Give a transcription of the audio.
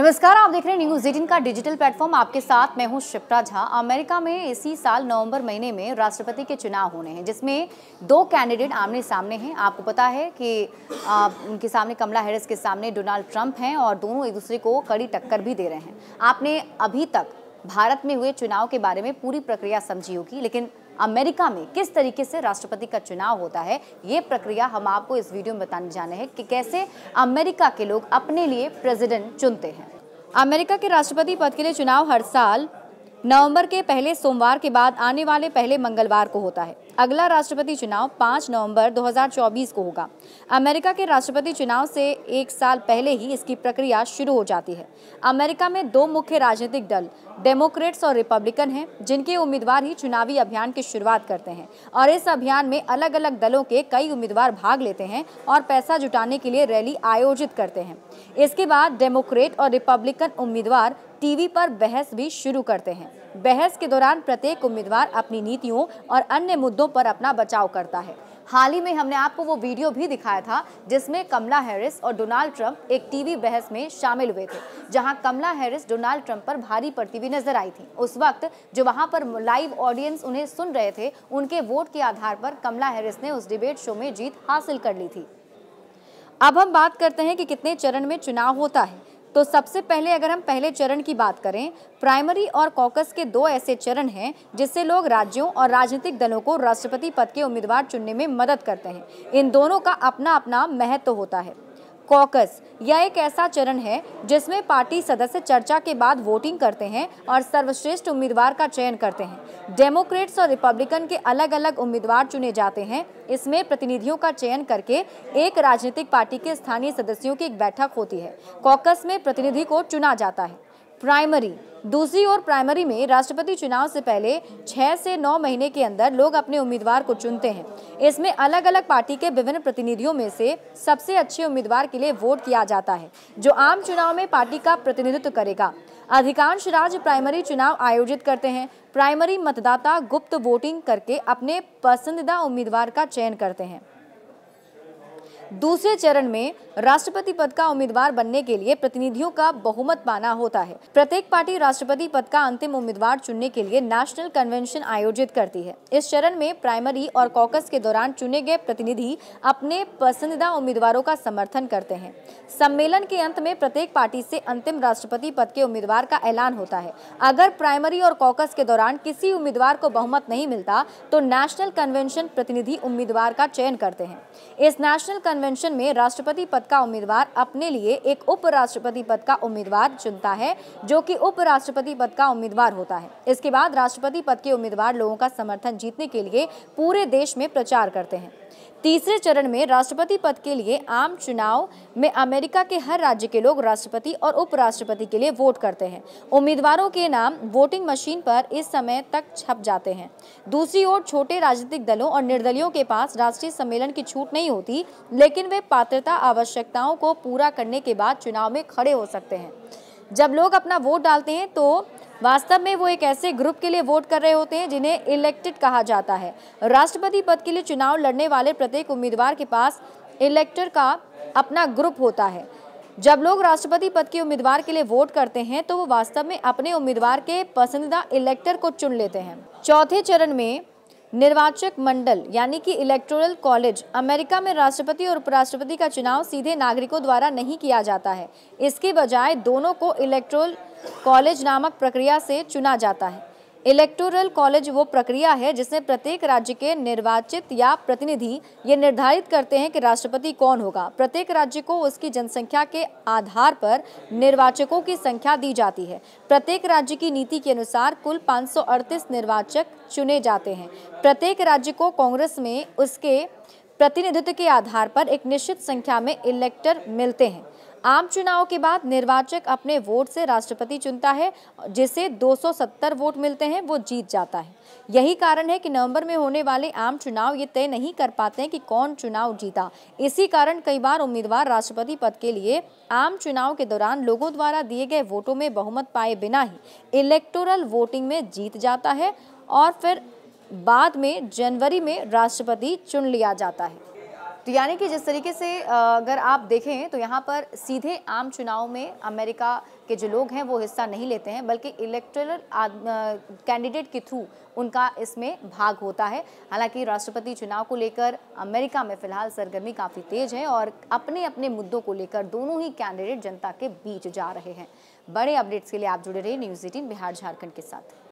नमस्कार आप देख रहे हैं न्यूज एटीन का डिजिटल प्लेटफॉर्म आपके साथ मैं हूं शिप्रा झा अमेरिका में इसी साल नवंबर महीने में राष्ट्रपति के चुनाव होने हैं जिसमें दो कैंडिडेट आमने सामने हैं आपको पता है कि आ, उनके सामने कमला हैरिस के सामने डोनाल्ड ट्रंप हैं और दोनों एक दूसरे को कड़ी टक्कर भी दे रहे हैं आपने अभी तक भारत में हुए चुनाव के बारे में पूरी प्रक्रिया समझी होगी लेकिन अमेरिका में किस तरीके से राष्ट्रपति का चुनाव होता है ये प्रक्रिया हम आपको इस वीडियो में बताने जाने हैं कि कैसे अमेरिका के लोग अपने लिए प्रेसिडेंट चुनते हैं अमेरिका के राष्ट्रपति पद के लिए चुनाव हर साल नवंबर के पहले सोमवार के बाद आने वाले पहले मंगलवार को होता है अगला राष्ट्रपति चुनाव 5 नवंबर 2024 को होगा अमेरिका के राष्ट्रपति चुनाव से एक साल पहले ही इसकी प्रक्रिया शुरू हो जाती है अमेरिका में दो मुख्य राजनीतिक दल डेमोक्रेट्स और रिपब्लिकन हैं जिनके उम्मीदवार ही चुनावी अभियान की शुरुआत करते हैं और इस अभियान में अलग अलग दलों के कई उम्मीदवार भाग लेते हैं और पैसा जुटाने के लिए रैली आयोजित करते हैं इसके बाद डेमोक्रेट और रिपब्लिकन उम्मीदवार टीवी पर बहस भी शुरू करते हैं बहस के दौरान प्रत्येक उम्मीदवार अपनी नीतियों और अन्य मुद्दों पर अपना बचाव करता है हाल ही में हमने आपको वो वीडियो भी दिखाया था जिसमें कमला हैरिस और डोनाल्ड ट्रंप एक टीवी बहस में शामिल हुए थे जहां कमला हैरिस डोनाल्ड ट्रंप पर भारी पड़ती हुई नजर आई थी उस वक्त जो वहां पर लाइव ऑडियंस उन्हें सुन रहे थे उनके वोट के आधार पर कमला हैरिस ने उस डिबेट शो में जीत हासिल कर ली थी अब हम बात करते हैं कि कितने चरण में चुनाव होता है तो सबसे पहले अगर हम पहले चरण की बात करें प्राइमरी और कॉकस के दो ऐसे चरण हैं जिससे लोग राज्यों और राजनीतिक दलों को राष्ट्रपति पद के उम्मीदवार चुनने में मदद करते हैं इन दोनों का अपना अपना महत्व होता है कॉकस यह एक ऐसा चरण है जिसमें पार्टी सदस्य चर्चा के बाद वोटिंग करते हैं और सर्वश्रेष्ठ उम्मीदवार का चयन करते हैं डेमोक्रेट्स और रिपब्लिकन के अलग अलग उम्मीदवार चुने जाते हैं इसमें प्रतिनिधियों का चयन करके एक राजनीतिक पार्टी के स्थानीय सदस्यों की एक बैठक होती है कॉकस में प्रतिनिधि को चुना जाता है प्राइमरी दूसरी ओर प्राइमरी में राष्ट्रपति चुनाव से पहले छह से नौ महीने के अंदर लोग अपने उम्मीदवार को चुनते हैं इसमें अलग अलग पार्टी के विभिन्न प्रतिनिधियों में से सबसे अच्छे उम्मीदवार के लिए वोट किया जाता है जो आम चुनाव में पार्टी का प्रतिनिधित्व करेगा अधिकांश राज्य प्राइमरी चुनाव आयोजित करते हैं प्राइमरी मतदाता गुप्त वोटिंग करके अपने पसंदीदा उम्मीदवार का चयन करते हैं दूसरे चरण में राष्ट्रपति पद का उम्मीदवार बनने के लिए प्रतिनिधियों का बहुमत पाना होता है प्रत्येक पार्टी राष्ट्रपति पद का अंतिम उम्मीदवार चुनने के लिए नेशनल कन्वेंशन आयोजित करती है इस चरण में प्राइमरी और कॉकस के दौरान चुने गए प्रतिनिधि अपने पसंदीदा उम्मीदवारों का समर्थन करते हैं सम्मेलन के अंत में प्रत्येक पार्टी से अंतिम राष्ट्रपति पद के उम्मीदवार का ऐलान होता है अगर प्राइमरी और कॉकस के दौरान किसी उम्मीदवार को बहुमत नहीं मिलता तो नेशनल कन्वेंशन प्रतिनिधि उम्मीदवार का चयन करते हैं इस नेशनल कन्वेंशन में राष्ट्रपति पद का उम्मीदवार अपने लिए एक उपराष्ट्रपति पद का उम्मीदवार चुनता है जो कि उपराष्ट्रपति पद का उम्मीदवार होता है इसके बाद राष्ट्रपति पद के उम्मीदवार लोगों का समर्थन जीतने के लिए पूरे देश में प्रचार करते हैं तीसरे चरण में राष्ट्रपति पद के लिए आम चुनाव में अमेरिका के हर राज्य के लोग राष्ट्रपति और उपराष्ट्रपति के लिए वोट करते हैं उम्मीदवारों के नाम वोटिंग मशीन पर इस समय तक छप जाते हैं दूसरी ओर छोटे राजनीतिक दलों और निर्दलियों के पास राष्ट्रीय सम्मेलन की छूट नहीं होती लेकिन वे पात्रता आवश्यकताओं को पूरा करने के बाद चुनाव में खड़े हो सकते हैं जब लोग अपना वोट डालते हैं तो वास्तव में वो एक ऐसे ग्रुप के लिए वोट कर रहे होते हैं जिन्हें इलेक्टेड कहा जाता है राष्ट्रपति पद के लिए चुनाव लड़ने वाले प्रत्येक उम्मीदवार के पास इलेक्टर का अपना ग्रुप होता है जब लोग राष्ट्रपति पद के उम्मीदवार के लिए वोट करते हैं तो वो वास्तव में अपने उम्मीदवार के पसंदीदा इलेक्टर को चुन लेते हैं चौथे चरण में निर्वाचक मंडल यानी कि इलेक्टोरल कॉलेज अमेरिका में राष्ट्रपति और उपराष्ट्रपति का चुनाव सीधे नागरिकों द्वारा नहीं किया जाता है इसके बजाय दोनों को इलेक्टोरल कॉलेज नामक प्रक्रिया से चुना जाता है इलेक्टोरल कॉलेज वो प्रक्रिया है जिसमें प्रत्येक राज्य के निर्वाचित या प्रतिनिधि ये निर्धारित करते हैं कि राष्ट्रपति कौन होगा प्रत्येक राज्य को उसकी जनसंख्या के आधार पर निर्वाचकों की संख्या दी जाती है प्रत्येक राज्य की नीति के अनुसार कुल पाँच निर्वाचक चुने जाते हैं प्रत्येक राज्य को कांग्रेस में उसके प्रतिनिधित्व के आधार पर एक निश्चित संख्या में इलेक्टर मिलते हैं आम चुनाव के बाद निर्वाचक अपने वोट से राष्ट्रपति चुनता है जिसे 270 वोट मिलते हैं वो जीत जाता है यही कारण है कि नवंबर में होने वाले आम चुनाव ये तय नहीं कर पाते हैं कि कौन चुनाव जीता इसी कारण कई बार उम्मीदवार राष्ट्रपति पद के लिए आम चुनाव के दौरान लोगों द्वारा दिए गए वोटों में बहुमत पाए बिना ही इलेक्टोरल वोटिंग में जीत जाता है और फिर बाद में जनवरी में राष्ट्रपति चुन लिया जाता है तो यानी कि जिस तरीके से अगर आप देखें तो यहाँ पर सीधे आम चुनाव में अमेरिका के जो लोग हैं वो हिस्सा नहीं लेते हैं बल्कि इलेक्ट्रल कैंडिडेट के थ्रू उनका इसमें भाग होता है हालांकि राष्ट्रपति चुनाव को लेकर अमेरिका में फिलहाल सरगर्मी काफ़ी तेज है और अपने अपने मुद्दों को लेकर दोनों ही कैंडिडेट जनता के बीच जा रहे हैं बड़े अपडेट्स के लिए आप जुड़े रहे न्यूज़ एटीन बिहार झारखंड के साथ